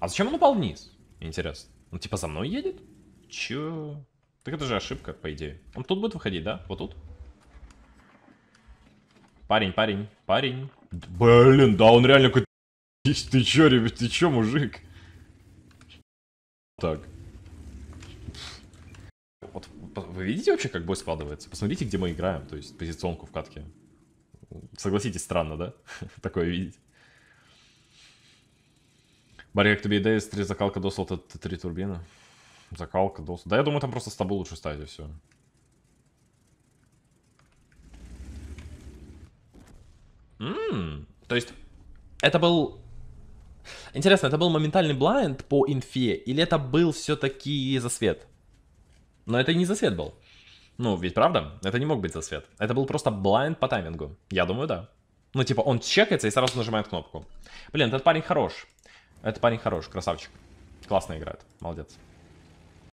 А зачем он упал вниз? Интересно. Он ну, типа за мной едет? Чё? Так это же ошибка, по идее. Он тут будет выходить, да? Вот тут? Парень, парень, парень. Блин, да он реально какой Ты чё, ребят, ты чё, мужик? Так. Вот вы видите вообще, как бой складывается? Посмотрите, где мы играем, то есть позиционку в катке. Согласитесь, странно, да? Такое видеть. Барьер тебе идея, три закалка досол, досл, три турбины. Закалка досол. Да я думаю, там просто с стабу лучше ставить и все. Ммм, то есть это был... Интересно, это был моментальный блайнд по инфе, или это был все-таки засвет? Но это не засвет был. Ну, ведь правда? Это не мог быть засвет. Это был просто блайнд по таймингу. Я думаю, да. Ну, типа, он чекается и сразу нажимает кнопку. Блин, этот парень хорош. Это парень хороший, красавчик. Классно играет, молодец.